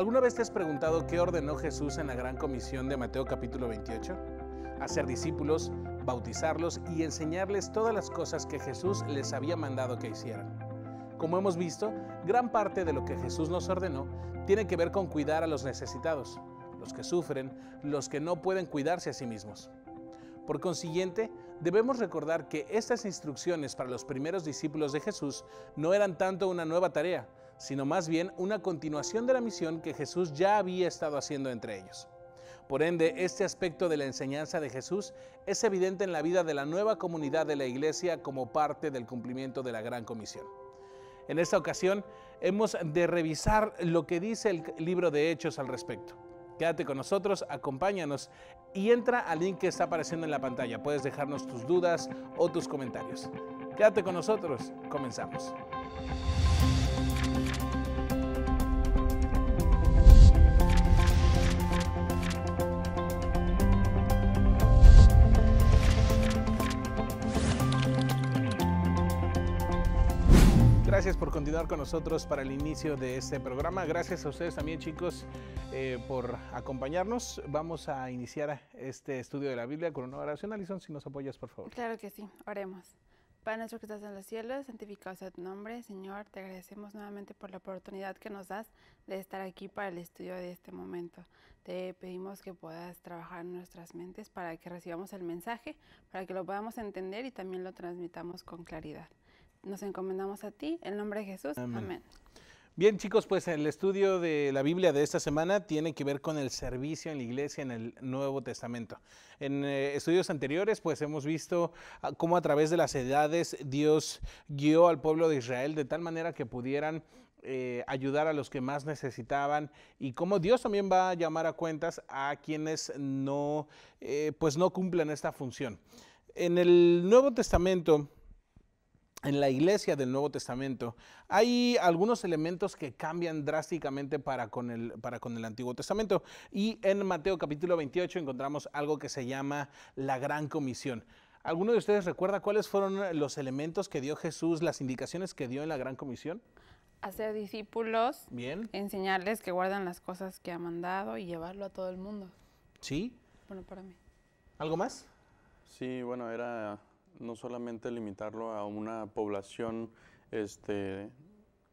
¿Alguna vez te has preguntado qué ordenó Jesús en la gran comisión de Mateo capítulo 28? Hacer discípulos, bautizarlos y enseñarles todas las cosas que Jesús les había mandado que hicieran. Como hemos visto, gran parte de lo que Jesús nos ordenó tiene que ver con cuidar a los necesitados, los que sufren, los que no pueden cuidarse a sí mismos. Por consiguiente, debemos recordar que estas instrucciones para los primeros discípulos de Jesús no eran tanto una nueva tarea, sino más bien una continuación de la misión que Jesús ya había estado haciendo entre ellos. Por ende, este aspecto de la enseñanza de Jesús es evidente en la vida de la nueva comunidad de la Iglesia como parte del cumplimiento de la Gran Comisión. En esta ocasión, hemos de revisar lo que dice el libro de Hechos al respecto. Quédate con nosotros, acompáñanos y entra al link que está apareciendo en la pantalla. Puedes dejarnos tus dudas o tus comentarios. Quédate con nosotros, comenzamos. Gracias por continuar con nosotros para el inicio de este programa. Gracias a ustedes también, chicos, eh, por acompañarnos. Vamos a iniciar este estudio de la Biblia con una oración. Alison, si nos apoyas, por favor. Claro que sí, oremos. Padre nuestro que estás en los cielos, santificado sea tu nombre. Señor, te agradecemos nuevamente por la oportunidad que nos das de estar aquí para el estudio de este momento. Te pedimos que puedas trabajar nuestras mentes para que recibamos el mensaje, para que lo podamos entender y también lo transmitamos con claridad. Nos encomendamos a ti, en nombre de Jesús. Amén. Bien, chicos, pues el estudio de la Biblia de esta semana tiene que ver con el servicio en la iglesia en el Nuevo Testamento. En eh, estudios anteriores, pues hemos visto ah, cómo a través de las edades Dios guió al pueblo de Israel de tal manera que pudieran eh, ayudar a los que más necesitaban y cómo Dios también va a llamar a cuentas a quienes no, eh, pues no cumplen esta función. En el Nuevo Testamento, en la iglesia del Nuevo Testamento, hay algunos elementos que cambian drásticamente para con, el, para con el Antiguo Testamento. Y en Mateo capítulo 28 encontramos algo que se llama la Gran Comisión. ¿Alguno de ustedes recuerda cuáles fueron los elementos que dio Jesús, las indicaciones que dio en la Gran Comisión? Hacer discípulos, Bien. enseñarles que guardan las cosas que ha mandado y llevarlo a todo el mundo. ¿Sí? Bueno, para mí. ¿Algo más? Sí, bueno, era no solamente limitarlo a una población este,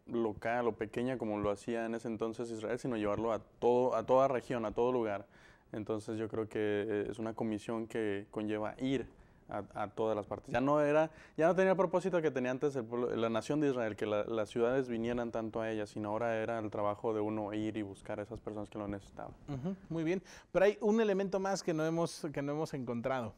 local o pequeña como lo hacía en ese entonces Israel, sino llevarlo a, todo, a toda región, a todo lugar. Entonces yo creo que eh, es una comisión que conlleva ir a, todas las partes. Ya no era, ya no tenía el propósito que tenía antes la nación de Israel, que las ciudades vinieran tanto a ellas, sino ahora era el trabajo de uno ir y buscar a esas personas que lo necesitaban. muy bien, pero hay un elemento más que no hemos, que no hemos encontrado.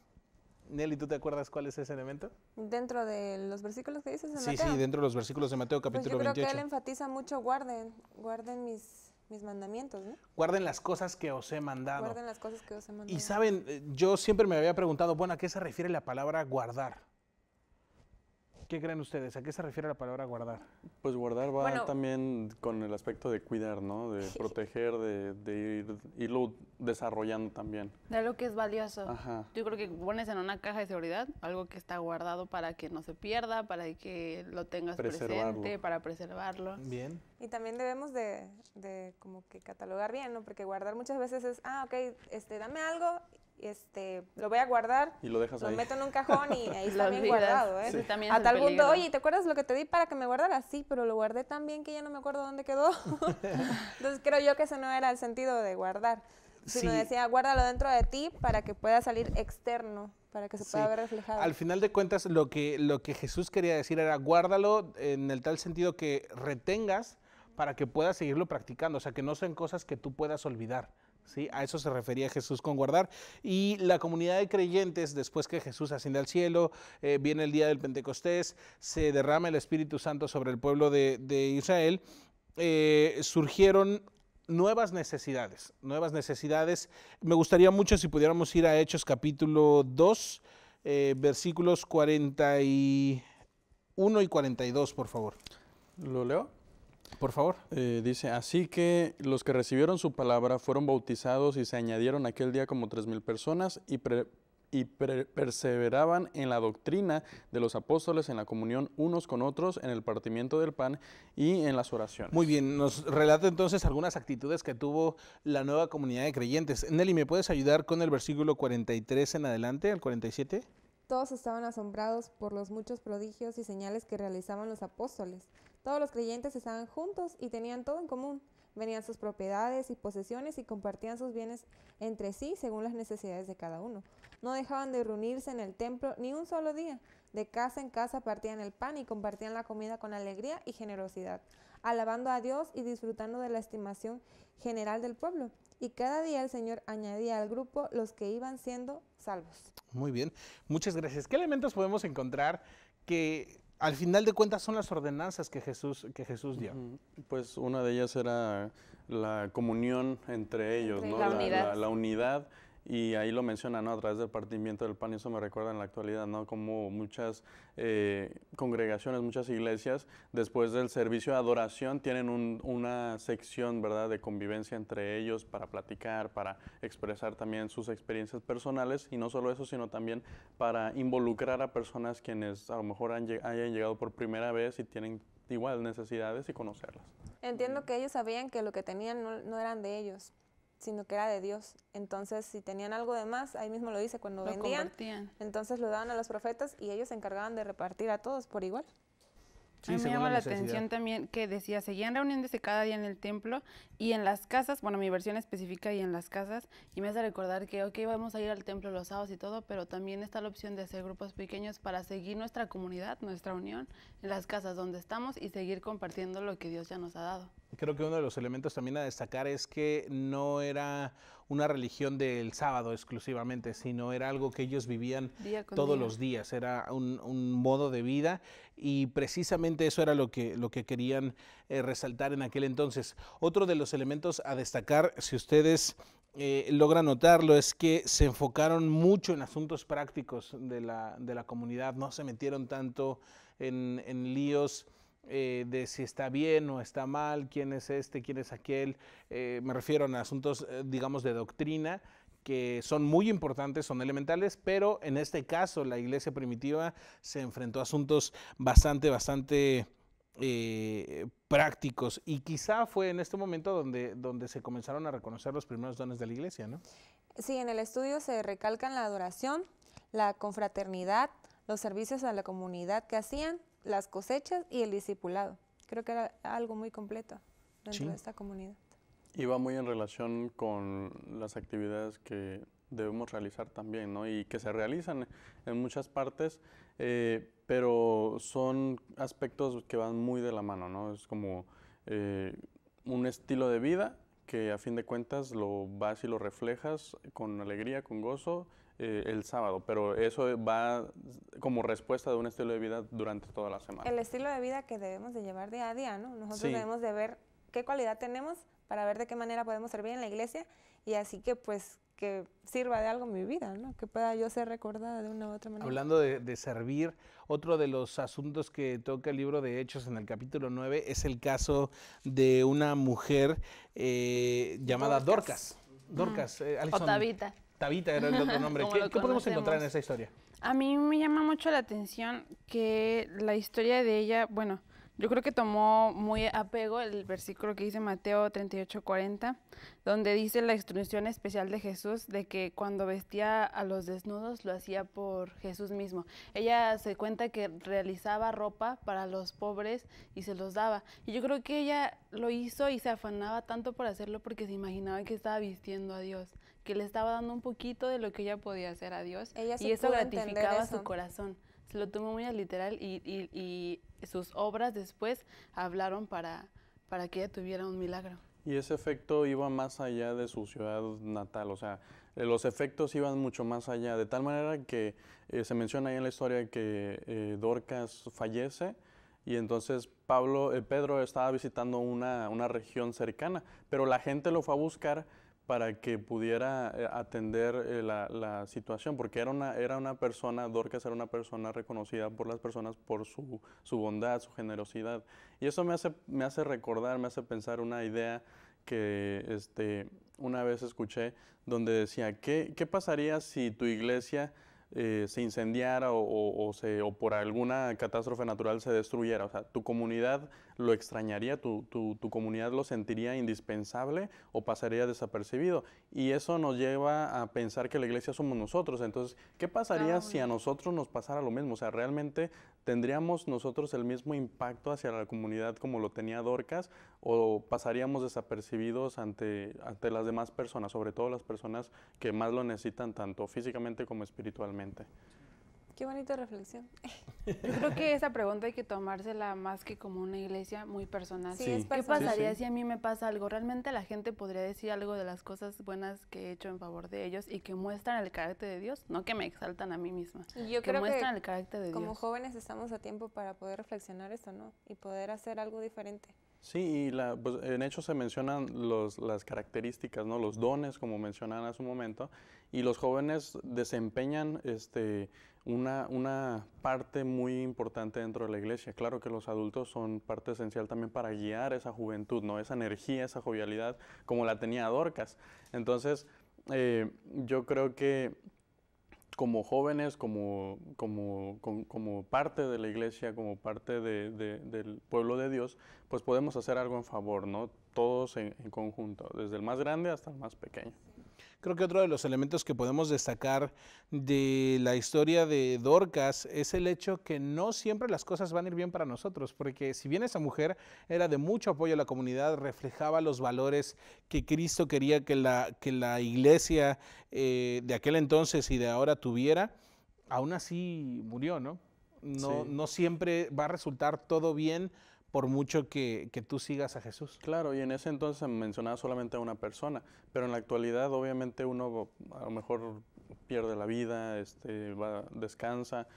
Nelly, ¿tú te acuerdas cuál es ese elemento? Dentro de los versículos que dices en Mateo. Sí, sí, dentro de los versículos de Mateo pues capítulo pues yo creo que él enfatiza mucho, guarden, guarden mis, mis mandamientos, ¿no? Guarden las cosas que os he mandado. Guarden las cosas que os he mandado. Y saben, eh, yo siempre me había preguntado, bueno, ¿a qué se refiere la palabra guardar? ¿Qué creen ustedes? ¿A qué se refiere la palabra guardar? Pues guardar va también con el aspecto de cuidar, ¿no? De proteger, de, de ir, irlo desarrollando también. De algo que es valioso. Yo creo que pones en una caja de seguridad algo que está guardado para que no se pierda, para que lo tengas presente, para preservarlo. Bien. Y también debemos de, como que catalogar bien, ¿no? Porque guardar muchas veces es, ah, ok, este, dame algo este, lo voy a guardar. Y lo dejas meto en un cajón y ahí está bien guardado, ¿eh? a tal punto, oye, ¿te acuerdas lo que te di para que me guardara? Sí, pero lo guardé tan bien que ya no me acuerdo dónde quedó. Entonces creo yo que ese no era el sentido de guardar. Sino decía, guárdalo dentro de ti para que pueda salir externo, para que se pueda ver reflejado. Al final de cuentas, lo que, lo que Jesús quería decir era, guárdalo en el tal sentido que retengas para que puedas seguirlo practicando, o sea, que no sean cosas que tú puedas olvidar a eso se refería Jesús con guardar. Y la comunidad de creyentes, después que Jesús asciende al cielo, eh, viene el día del Pentecostés, se derrama el Espíritu Santo sobre el pueblo de, Israel, eh, surgieron nuevas necesidades, nuevas necesidades. Me gustaría mucho si pudiéramos ir a Hechos capítulo 2, eh, versículos 41 y 42, por favor. ¿Lo leo? Por favor. Eh, dice, así que los que recibieron su palabra fueron bautizados y se añadieron aquel día como tres mil personas y, perseveraban en la doctrina de los apóstoles, en la comunión unos con otros, en el partimiento del pan y en las oraciones. Muy bien, nos relata entonces algunas actitudes que tuvo la nueva comunidad de creyentes. Nelly, ¿me puedes ayudar con el versículo 43 en adelante, al 47? Todos estaban asombrados por los muchos prodigios y señales que realizaban los apóstoles todos los creyentes estaban juntos y tenían todo en común. Venían sus propiedades y posesiones y compartían sus bienes entre sí según las necesidades de cada uno. No dejaban de reunirse en el templo ni un solo día. De casa en casa partían el pan y compartían la comida con alegría y generosidad, alabando a Dios y disfrutando de la estimación general del pueblo. Y cada día el Señor añadía al grupo los que iban siendo salvos. Muy bien, muchas gracias. ¿Qué elementos podemos encontrar que al final de cuentas son las ordenanzas que Jesús, que Jesús dio. Pues una de ellas era la comunión entre ellos, la, unidad. la unidad y ahí lo mencionan a través del partimiento del pan y eso me recuerda en la actualidad, ¿no? Como muchas eh, congregaciones, muchas iglesias, después del servicio de adoración tienen una sección, ¿verdad?, de convivencia entre ellos para platicar, para expresar también sus experiencias personales y no solo eso, sino también para involucrar a personas quienes a lo mejor hayan llegado por primera vez y tienen igual necesidades y conocerlas. Entiendo que ellos sabían que lo que tenían no eran de ellos sino que era de Dios. Entonces, si tenían algo de más, ahí mismo lo dice, cuando vendían, entonces lo daban a los profetas y ellos se encargaban de repartir a todos por igual. Sí, a mí me llama la, atención también que decía, seguían reuniéndose cada día en el templo y en las casas, bueno, mi versión específica y en las casas, y me hace recordar que, ok, vamos a ir al templo los sábados y todo, pero también está la opción de hacer grupos pequeños para seguir nuestra comunidad, nuestra unión, en las casas donde estamos y seguir compartiendo lo que Dios ya nos ha dado creo que uno de los elementos también a destacar es que no era una religión del sábado exclusivamente, sino era algo que ellos vivían todos los días, era un, modo de vida y precisamente eso era lo que, lo que querían eh, resaltar en aquel entonces. Otro de los elementos a destacar, si ustedes eh, logran notarlo es que se enfocaron mucho en asuntos prácticos de la, comunidad, no se metieron tanto en, en líos eh, de si está bien o está mal, quién es este, quién es aquel. Eh, me refiero a asuntos, eh, digamos, de doctrina que son muy importantes, son elementales, pero en este caso la iglesia primitiva se enfrentó a asuntos bastante, bastante prácticos y quizá fue en este momento donde, donde se comenzaron a reconocer los primeros dones de la iglesia, ¿no? Sí, en el estudio se recalcan la adoración, la confraternidad, los servicios a la comunidad que hacían las cosechas y el discipulado. Creo que era algo muy completo dentro de esta comunidad. Y va muy en relación con las actividades que debemos realizar también, ¿no? Y que se realizan en muchas partes, eh, pero son aspectos que van muy de la mano, ¿no? Es como eh, un estilo de vida que a fin de cuentas lo vas y lo reflejas con alegría, con gozo eh, el sábado, pero eso va como respuesta de un estilo de vida durante toda la semana. El estilo de vida que debemos de llevar día a día, ¿no? Nosotros debemos de ver qué cualidad tenemos para ver de qué manera podemos servir en la iglesia y así que pues que sirva de algo mi vida, ¿no? que pueda yo ser recordada de una u otra manera. Hablando de, servir, otro de los asuntos que toca el libro de Hechos en el capítulo 9 es el caso de una mujer eh, llamada Dorcas. Dorcas, Otavita. Tabita era el otro nombre. ¿Qué, podemos encontrar en esa historia? A mí me llama mucho la atención que la historia de ella, bueno, yo creo que tomó muy apego el versículo que dice Mateo 38, 40, donde dice la instrucción especial de Jesús de que cuando vestía a los desnudos lo hacía por Jesús mismo. Ella se cuenta que realizaba ropa para los pobres y se los daba. Y yo creo que ella lo hizo y se afanaba tanto por hacerlo porque se imaginaba que estaba vistiendo a Dios que le estaba dando un poquito de lo que ella podía hacer a Dios y eso gratificaba su corazón. Se lo tomó muy al literal y, sus obras después hablaron para, para que ella tuviera un milagro. Y ese efecto iba más allá de su ciudad natal, o sea, eh, los efectos iban mucho más allá, de tal manera que eh, se menciona ahí en la historia que eh, Dorcas fallece y entonces Pablo, Pedro estaba visitando una, una, región cercana, pero la gente lo fue a buscar para que pudiera eh, atender eh, la, situación, porque era una, persona, Dorcas era una persona reconocida por las personas por su, bondad, su generosidad. Y eso me hace, me hace recordar, me hace pensar una idea que este, una vez escuché, donde decía, qué pasaría si tu iglesia eh, se incendiara o, por alguna catástrofe natural se destruyera. O sea, ¿tu comunidad lo extrañaría? ¿Tu, comunidad lo sentiría indispensable o pasaría desapercibido? Y eso nos lleva a pensar que la iglesia somos nosotros. Entonces, ¿qué pasaría si a nosotros nos pasara lo mismo? O sea, ¿realmente tendríamos nosotros el mismo impacto hacia la comunidad como lo tenía Dorcas o pasaríamos desapercibidos ante, ante las demás personas, sobre todo las personas que más lo necesitan, tanto físicamente como espiritualmente? Qué bonita reflexión. Yo creo que esa pregunta hay que tomársela más que como una iglesia muy personal. Sí, ¿Qué pasaría si a mí me pasa algo? Realmente la gente podría decir algo de las cosas buenas que he hecho en favor de ellos y que muestran el carácter de Dios, no que me exaltan a mí misma. yo que creo muestran que el carácter de como jóvenes estamos a tiempo para poder reflexionar esto, ¿no? Y poder hacer algo diferente. Sí, y pues, en hecho se mencionan las características, ¿no? Los dones, como mencionaban hace un momento y los jóvenes desempeñan este, una, una, parte muy importante dentro de la iglesia. Claro que los adultos son parte esencial también para guiar esa juventud, ¿no? esa energía, esa jovialidad, como la tenía Dorcas. Entonces, eh, yo creo que como jóvenes, como, como, parte de la iglesia, como parte del pueblo de Dios, pues podemos hacer algo en favor, ¿no? Todos en conjunto, desde el más grande hasta el más pequeño. Creo que otro de los elementos que podemos destacar de la historia de Dorcas es el hecho que no siempre las cosas van a ir bien para nosotros, porque si bien esa mujer era de mucho apoyo a la comunidad, reflejaba los valores que Cristo quería que la, que la iglesia eh, de aquel entonces y de ahora tuviera, aún así murió, ¿no? No, no siempre va a resultar todo bien por mucho que, tú sigas a Jesús. Claro, y en ese entonces mencionaba solamente a una persona, pero en la actualidad obviamente uno a lo mejor pierde la vida, este, va, descansa,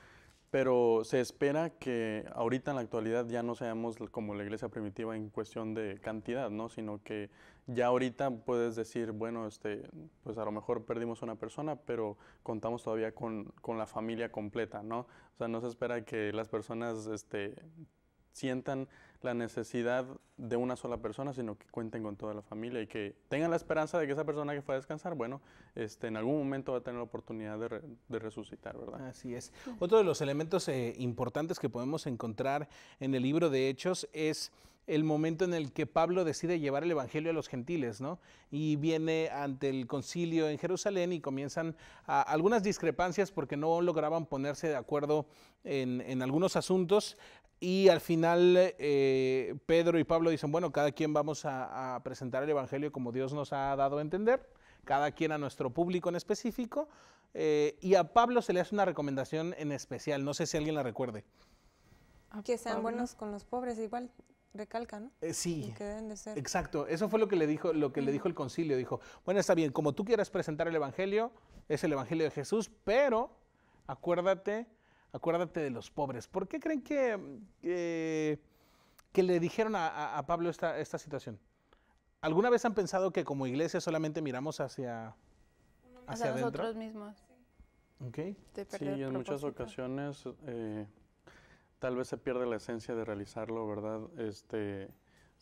pero se espera que ahorita en la actualidad ya no seamos como la iglesia primitiva en cuestión de cantidad, ¿no? sino que ya ahorita puedes decir, bueno, este, pues a lo mejor perdimos una persona, pero contamos todavía con, la familia completa, ¿no? O sea, no se espera que las personas este, sientan la necesidad de una sola persona, sino que cuenten con toda la familia y que tengan la esperanza de que esa persona que fue a descansar, bueno, este, en algún momento va a tener la oportunidad de, resucitar, ¿verdad? Así es. Otro de los elementos eh, importantes que podemos encontrar en el libro de Hechos es el momento en el que Pablo decide llevar el Evangelio a los gentiles, ¿no? Y viene ante el concilio en Jerusalén y comienzan algunas discrepancias porque no lograban ponerse de acuerdo en, en algunos asuntos, y al final eh, Pedro y Pablo dicen, bueno, cada quien vamos a, presentar el Evangelio como Dios nos ha dado a entender, cada quien a nuestro público en específico. Eh, y a Pablo se le hace una recomendación en especial, no sé si alguien la recuerde. Que sean buenos con los pobres, igual recalca, ¿no? Eh, sí. de ser. Exacto, eso fue lo que le dijo, lo que le dijo el concilio. Dijo, bueno, está bien, como tú quieras presentar el Evangelio, es el Evangelio de Jesús, pero acuérdate acuérdate de los pobres. ¿Por qué creen que, eh, que le dijeron a, Pablo esta, esta, situación? ¿Alguna vez han pensado que como iglesia solamente miramos hacia, hacia adentro? nosotros mismos. Okay. Sí, en muchas ocasiones eh, tal vez se pierde la esencia de realizarlo, ¿verdad? Este,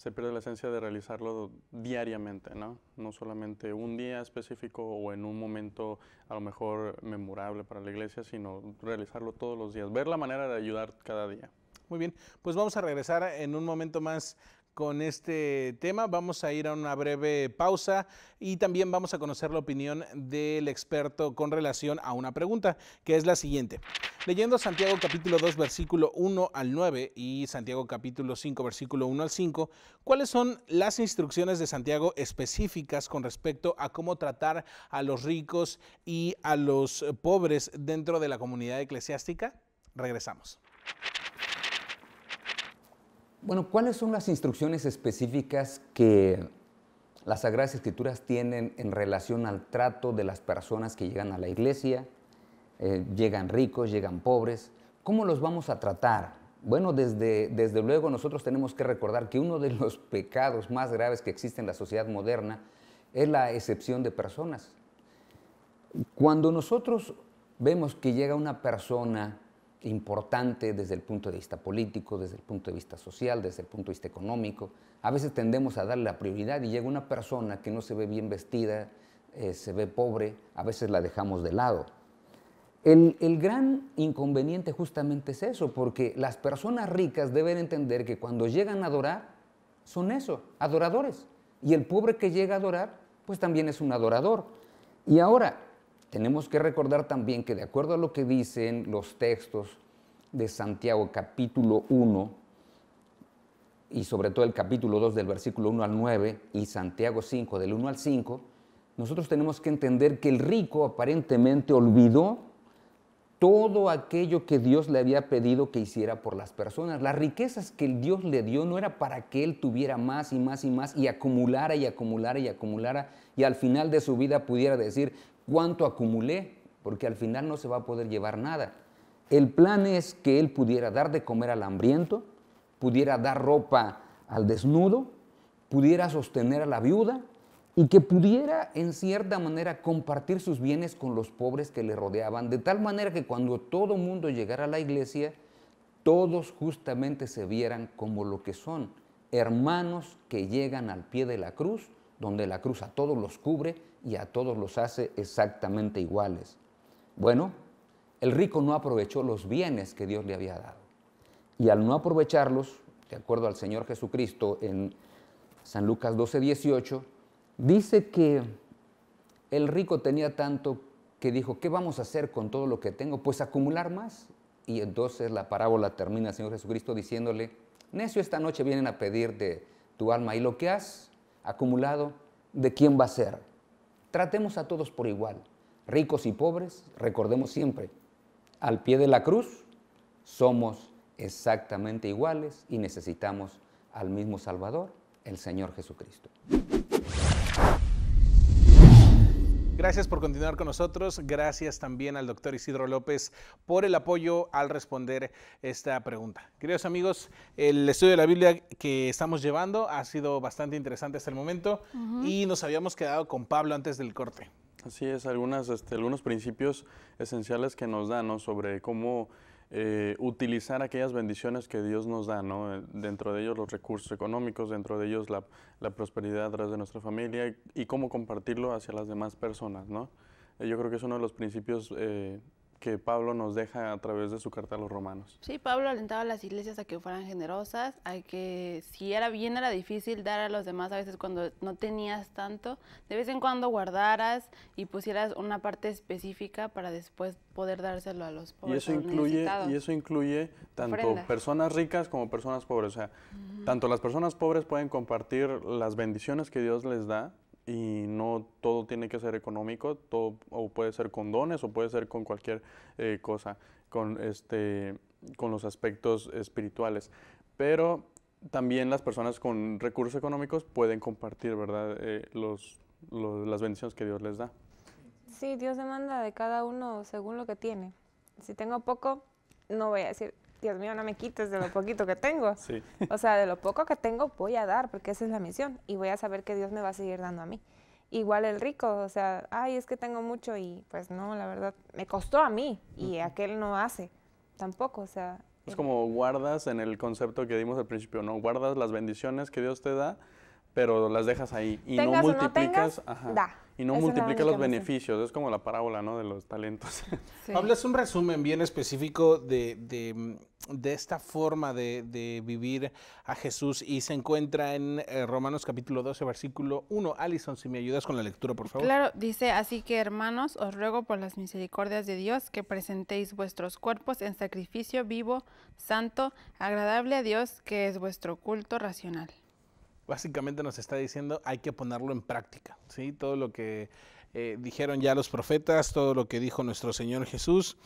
se pierde la esencia de realizarlo diariamente, ¿no? No solamente un día específico o en un momento a lo mejor memorable para la iglesia, sino realizarlo todos los días, ver la manera de ayudar cada día. Muy bien, pues vamos a regresar en un momento más con este tema. Vamos a ir a una breve pausa y también vamos a conocer la opinión del experto con relación a una pregunta, que es la siguiente. Leyendo Santiago capítulo 2, versículo 1 al 9 y Santiago capítulo 5, versículo 1 al 5, ¿cuáles son las instrucciones de Santiago específicas con respecto a cómo tratar a los ricos y a los pobres dentro de la comunidad eclesiástica? Regresamos. Bueno, ¿cuáles son las instrucciones específicas que las Sagradas Escrituras tienen en relación al trato de las personas que llegan a la iglesia? Eh, llegan ricos, llegan pobres. ¿Cómo los vamos a tratar? Bueno, desde, desde luego nosotros tenemos que recordar que uno de los pecados más graves que existe en la sociedad moderna es la excepción de personas. Cuando nosotros vemos que llega una persona importante desde el punto de vista político, desde el punto de vista social, desde el punto de vista económico. A veces tendemos a darle la prioridad y llega una persona que no se ve bien vestida, eh, se ve pobre, a veces la dejamos de lado. El, el, gran inconveniente justamente es eso, porque las personas ricas deben entender que cuando llegan a adorar, son eso, adoradores. Y el pobre que llega a adorar, pues también es un adorador. Y ahora, tenemos que recordar también que de acuerdo a lo que dicen los textos de Santiago capítulo 1 y sobre todo el capítulo 2 del versículo 1 al 9 y Santiago 5 del 1 al 5, nosotros tenemos que entender que el rico aparentemente olvidó todo aquello que Dios le había pedido que hiciera por las personas. Las riquezas que Dios le dio no era para que él tuviera más y más y más y acumulara y acumulara y acumulara y al final de su vida pudiera decir, cuánto acumulé, porque al final no se va a poder llevar nada. El plan es que él pudiera dar de comer al hambriento, pudiera dar ropa al desnudo, pudiera sostener a la viuda y que pudiera en cierta manera compartir sus bienes con los pobres que le rodeaban, de tal manera que cuando todo mundo llegara a la iglesia, todos justamente se vieran como lo que son, hermanos que llegan al pie de la cruz, donde la cruz a todos los cubre, y a todos los hace exactamente iguales. Bueno, el rico no aprovechó los bienes que Dios le había dado. Y al no aprovecharlos, de acuerdo al Señor Jesucristo en San Lucas 12, 18, dice que el rico tenía tanto que dijo, ¿qué vamos a hacer con todo lo que tengo? Pues acumular más. Y entonces la parábola termina el Señor Jesucristo diciéndole, necio, esta noche vienen a pedir de tu alma y lo que has acumulado, ¿de quién va a ser? Tratemos a todos por igual, ricos y pobres, recordemos siempre, al pie de la cruz somos exactamente iguales y necesitamos al mismo Salvador, el Señor Jesucristo. Gracias por continuar con nosotros. Gracias también al doctor Isidro López por el apoyo al responder esta pregunta. Queridos amigos, el estudio de la Biblia que estamos llevando ha sido bastante interesante hasta el momento y nos habíamos quedado con Pablo antes del corte. Así es, algunas, este, algunos principios esenciales que nos dan sobre cómo eh, utilizar aquellas bendiciones que Dios nos da, eh, dentro de ellos los recursos económicos, dentro de ellos la, prosperidad a través de nuestra familia y, cómo compartirlo hacia las demás personas. ¿no? Eh, yo creo que es uno de los principios que Pablo nos deja a través de su carta a los romanos. Sí, Pablo alentaba a las iglesias a que fueran generosas, a que si era bien era difícil dar a los demás a veces cuando no tenías tanto, de vez en cuando guardaras y pusieras una parte específica para después poder dárselo a los pobres. Y eso incluye, y eso incluye tanto personas ricas como personas pobres, o sea, tanto las personas pobres pueden compartir las bendiciones que Dios les da y no todo tiene que ser económico, todo o puede ser con dones o puede ser con cualquier eh, cosa, con, este, con los aspectos espirituales. Pero también las personas con recursos económicos pueden compartir, ¿verdad? Eh, los, las bendiciones que Dios les da. Sí, Dios demanda de cada uno según lo que tiene. Si tengo poco, no voy a decir, Dios mío, no me quites de lo poquito que tengo. O sea, de lo poco que tengo voy a dar, porque esa es la misión, y voy a saber que Dios me va a seguir dando a mí. Igual el rico, o sea, ay, es que tengo mucho y pues no, la verdad, me costó a mí y aquel no hace tampoco, o sea... Es eh, como guardas en el concepto que dimos al principio, ¿no? Guardas las bendiciones que Dios te da, pero las dejas ahí y no multiplicas. ajá y no multiplica los beneficios. Es como la parábola, ¿no? De los talentos. Hablas un resumen bien específico de, de, esta forma de, vivir a Jesús y se encuentra en eh, Romanos capítulo 12, versículo 1. Alison, si me ayudas con la lectura, por favor. Claro, dice, así que hermanos, os ruego por las misericordias de Dios que presentéis vuestros cuerpos en sacrificio vivo, santo, agradable a Dios, que es vuestro culto racional básicamente nos está diciendo hay que ponerlo en práctica, ¿sí? Todo lo que eh, dijeron ya los profetas, todo lo que dijo nuestro Señor Jesús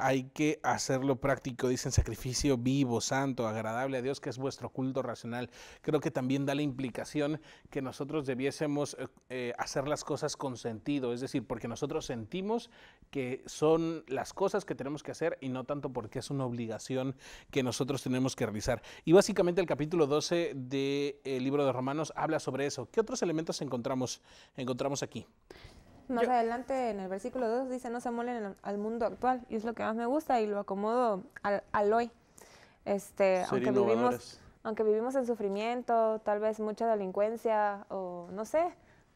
hay que hacerlo práctico, dicen sacrificio vivo, santo, agradable a Dios, que es vuestro culto racional. Creo que también da la implicación que nosotros debiésemos eh, eh, hacer las cosas con sentido, es decir, porque nosotros sentimos que son las cosas que tenemos que hacer y no tanto porque es una obligación que nosotros tenemos que realizar. Y básicamente el capítulo 12 del eh, libro de Romanos habla sobre eso. ¿Qué otros elementos encontramos, encontramos aquí? Más adelante en el versículo 2 dice, no se molen al mundo actual. Y es lo que más me gusta y lo acomodo al, hoy. Este, aunque vivimos, aunque vivimos en sufrimiento, tal vez mucha delincuencia o no sé,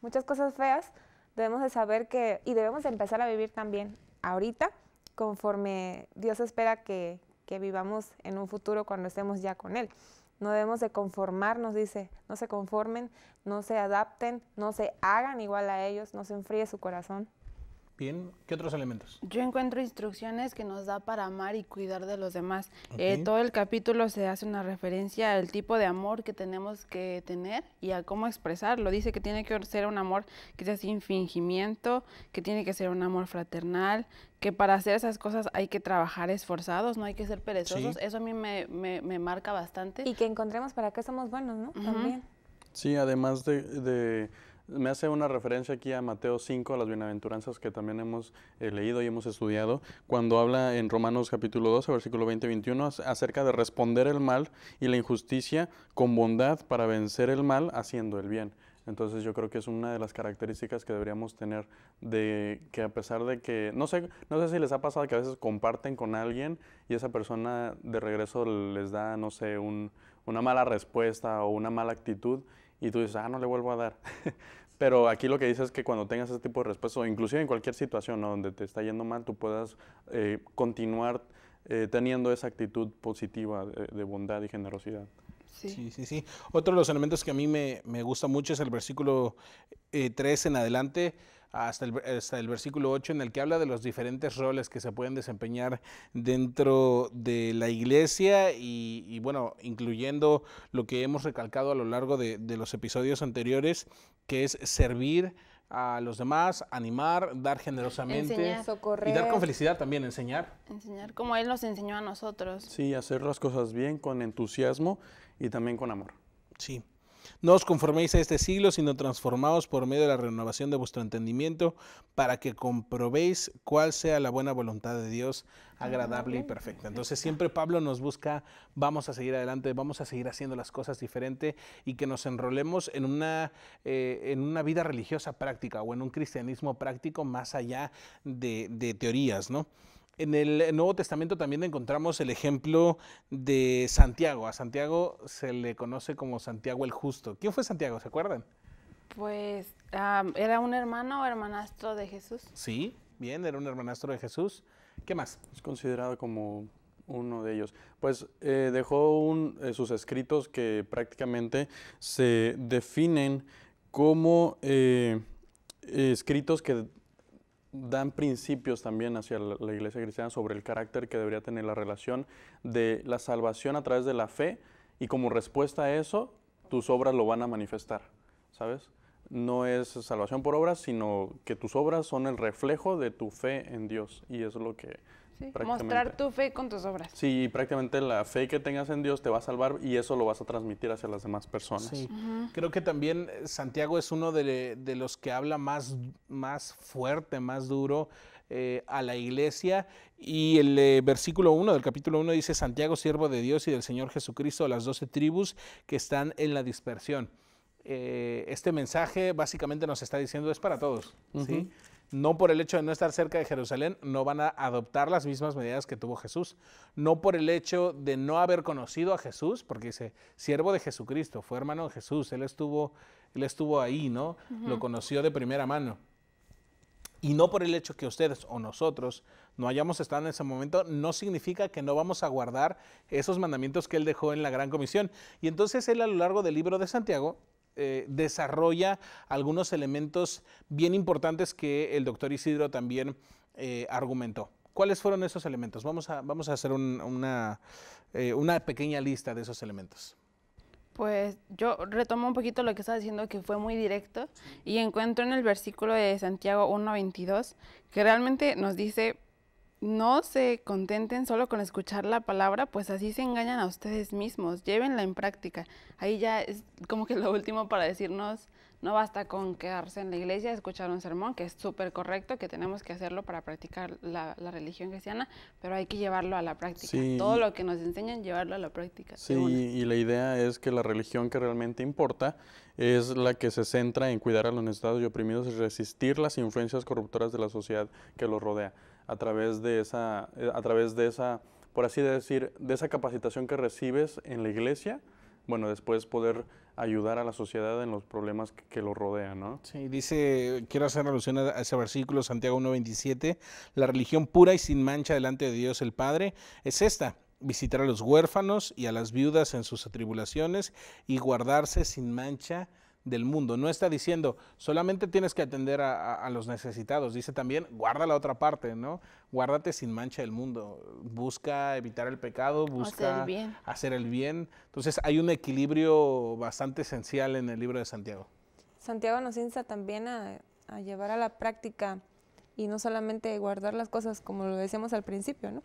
muchas cosas feas, debemos de saber que, y debemos empezar a vivir también ahorita, conforme Dios espera que, que vivamos en un futuro cuando estemos ya con Él. No debemos de conformarnos, dice, no se conformen, no se adapten, no se hagan igual a ellos, no se enfríe su corazón. Bien, ¿qué otros elementos? Yo encuentro instrucciones que nos da para amar y cuidar de los demás. Eh, todo el capítulo se hace una referencia al tipo de amor que tenemos que tener y a cómo expresarlo. Dice que tiene que ser un amor que sea sin fingimiento, que tiene que ser un amor fraternal, que para hacer esas cosas hay que trabajar esforzados, no hay que ser perezosos. Eso a mí me, marca bastante. Y que encontremos para qué somos buenos, ¿no? También. Sí, además de me hace una referencia aquí a Mateo 5, a las bienaventuranzas que también hemos eh, leído y hemos estudiado, cuando habla en Romanos capítulo 12, versículo 20-21, acerca de responder el mal y la injusticia con bondad para vencer el mal haciendo el bien. Entonces yo creo que es una de las características que deberíamos tener de que a pesar de que, no sé, no sé si les ha pasado que a veces comparten con alguien y esa persona de regreso les da, no sé, una mala respuesta o una mala actitud y tú dices, ah, no le vuelvo a dar. Pero aquí lo que dices es que cuando tengas ese tipo de respuesta, o inclusive en cualquier situación donde te está yendo mal, tú puedas eh, continuar eh, teniendo esa actitud positiva de, bondad y generosidad. Sí. sí. sí, Otro de los elementos que a mí me, gusta mucho es el versículo 3 eh, en adelante, hasta el, hasta el versículo 8 en el que habla de los diferentes roles que se pueden desempeñar dentro de la iglesia y, bueno, incluyendo lo que hemos recalcado a lo largo de, de los episodios anteriores, que es servir a los demás, animar, dar generosamente. Enseñar, Y dar con felicidad también, enseñar. Enseñar, como Él nos enseñó a nosotros. Sí, hacer las cosas bien, con entusiasmo y también con amor. Sí. No os conforméis a este siglo, sino transformaos por medio de la renovación de vuestro entendimiento para que comprobéis cuál sea la buena voluntad de Dios, agradable y perfecta. Entonces siempre Pablo nos busca, vamos a seguir adelante, vamos a seguir haciendo las cosas diferente y que nos enrolemos en una, eh, en una vida religiosa práctica o en un cristianismo práctico más allá de, de teorías, ¿no? En el Nuevo Testamento también encontramos el ejemplo de Santiago. A Santiago se le conoce como Santiago el Justo. ¿Quién fue Santiago? ¿Se acuerdan? Pues era un hermano o hermanastro de Jesús. Sí, bien, era un hermanastro de Jesús. ¿Qué más? Es considerado como uno de ellos. Pues eh, dejó eh, sus escritos que prácticamente se definen como eh, escritos que dan principios también hacia la, iglesia cristiana sobre el carácter que debería tener la relación de la salvación a través de la fe y como respuesta a eso, tus obras lo van a manifestar, ¿sabes? No es salvación por obras, sino que tus obras son el reflejo de tu fe en Dios y es lo que Mostrar tu fe con tus obras. Sí, prácticamente la fe que tengas en Dios te va a salvar y eso lo vas a transmitir hacia las demás personas. Creo que también eh, Santiago es uno de, los que habla más, más fuerte, más duro eh, a la iglesia. Y el eh, versículo 1 del capítulo 1 dice, Santiago, siervo de Dios y del Señor Jesucristo, a las doce tribus que están en la dispersión. este mensaje básicamente nos está diciendo es para todos. ¿sí? No por el hecho de no estar cerca de Jerusalén no van a adoptar las mismas medidas que tuvo Jesús. No por el hecho de no haber conocido a Jesús, porque dice, siervo de Jesucristo, fue hermano de Jesús, él estuvo, él estuvo ahí, ¿no? Lo conoció de primera mano. Y no por el hecho que ustedes o nosotros no hayamos estado en ese momento, no significa que no vamos a guardar esos mandamientos que él dejó en la gran comisión. Y entonces él a lo largo del libro de Santiago eh, desarrolla algunos elementos bien importantes que el doctor Isidro también eh, argumentó. ¿Cuáles fueron esos elementos? Vamos a, vamos a hacer una, eh, una pequeña lista de esos elementos. Pues yo retomo un poquito lo que estaba diciendo, que fue muy directo, y encuentro en el versículo de Santiago 1.22, que realmente nos dice no se contenten solo con escuchar la palabra, pues así se engañan a ustedes mismos, llévenla en práctica. Ahí ya es como que lo último para decirnos, no basta con quedarse en la iglesia, escuchar un sermón, que es súper correcto, que tenemos que hacerlo para practicar la, religión cristiana, pero hay que llevarlo a la práctica. Todo lo que nos enseñan, llevarlo a la práctica. Sí, y la idea es que la religión que realmente importa es la que se centra en cuidar a los estados y oprimidos y resistir las influencias corruptoras de la sociedad que los rodea a través de esa, eh, a través de esa, por así decir, de esa capacitación que recibes en la iglesia, bueno, después poder ayudar a la sociedad en los problemas que, lo rodean, ¿no? Sí, dice, quiero hacer alusión a ese versículo, Santiago 1.27, la religión pura y sin mancha delante de Dios el Padre es esta, visitar a los huérfanos y a las viudas en sus atribulaciones y guardarse sin mancha del mundo. No está diciendo solamente tienes que atender a, los necesitados. Dice también guarda la otra parte, ¿no? Guárdate sin mancha del mundo. Busca evitar el pecado, busca hacer, el bien. Entonces hay un equilibrio bastante esencial en el libro de Santiago. Santiago nos insta también a, llevar a la práctica y no solamente guardar las cosas como lo decíamos al principio, ¿no?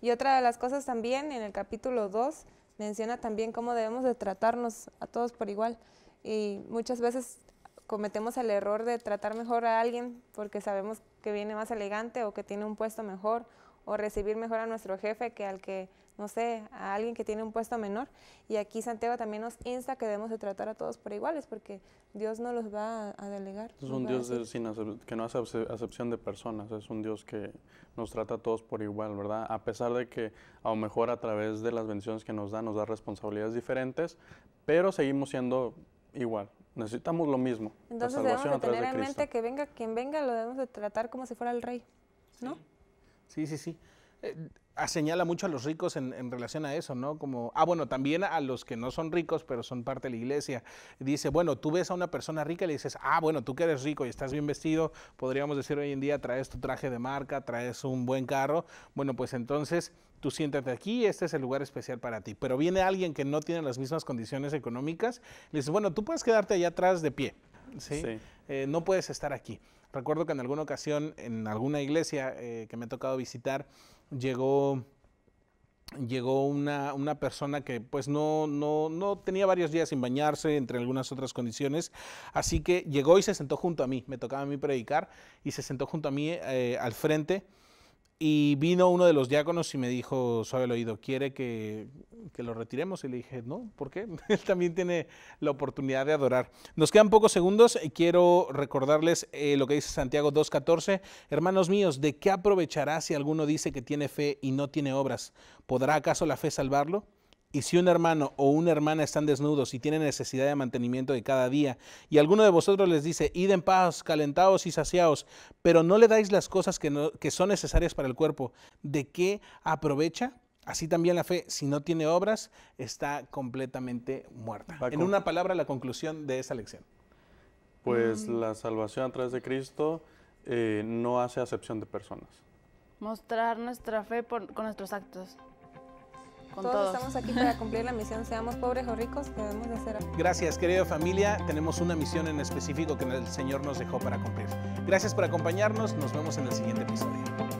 Y otra de las cosas también en el capítulo 2 menciona también cómo debemos de tratarnos a todos por igual y muchas veces cometemos el error de tratar mejor a alguien porque sabemos que viene más elegante o que tiene un puesto mejor o recibir mejor a nuestro jefe que al que, no sé, a alguien que tiene un puesto menor. Y aquí Santiago también nos insta que debemos de tratar a todos por iguales, porque Dios no los va a, delegar. Es un Dios sin que no hace acepción de personas, es un Dios que nos trata a todos por igual, ¿verdad? A pesar de que a lo mejor a través de las bendiciones que nos da, nos da responsabilidades diferentes, pero seguimos siendo Igual, necesitamos lo mismo. Entonces debemos tener en mente que venga quien venga, lo debemos de tratar como si fuera el rey, ¿no? Sí, sí, sí. Eh, ah, señala mucho a los ricos en, en, relación a eso, ¿no? Como, ah, bueno, también a los que no son ricos, pero son parte de la iglesia. Dice, bueno, tú ves a una persona rica y le dices, ah, bueno, tú que eres rico y estás bien vestido, podríamos decir hoy en día, traes tu traje de marca, traes un buen carro. Bueno, pues entonces tú siéntate aquí, este es el lugar especial para ti. Pero viene alguien que no tiene las mismas condiciones económicas, le dices, bueno, tú puedes quedarte allá atrás de pie, eh, no puedes estar aquí. Recuerdo que en alguna ocasión, en alguna iglesia eh, que me ha tocado visitar, llegó llegó una, persona que pues no, no, tenía varios días sin bañarse, entre algunas otras condiciones, así que llegó y se sentó junto a mí, me tocaba a mí predicar, y se sentó junto a mí eh, al frente y vino uno de los diáconos y me dijo, suave el oído, ¿quiere que, que, lo retiremos? Y le dije, no, ¿por qué? Él también tiene la oportunidad de adorar. Nos quedan pocos segundos y quiero recordarles eh, lo que dice Santiago 2.14. Hermanos míos, ¿de qué aprovechará si alguno dice que tiene fe y no tiene obras? ¿Podrá acaso la fe salvarlo? Y si un hermano o una hermana están desnudos y tienen necesidad de mantenimiento de cada día, y alguno de vosotros les dice, id en paz, calentaos y saciaos, pero no le dais las cosas que, son necesarias para el cuerpo, ¿de qué aprovecha? Así también la fe, si no tiene obras, está completamente muerta. En una palabra, la conclusión de esa lección. Pues mm. la salvación a través de Cristo eh, no hace acepción de personas. Mostrar nuestra fe con nuestros actos todos, estamos aquí para cumplir la misión, seamos pobres o ricos, debemos hacer algo. Gracias, querida familia. Tenemos una misión en específico que el Señor nos dejó para cumplir. Gracias por acompañarnos. Nos vemos en el siguiente episodio.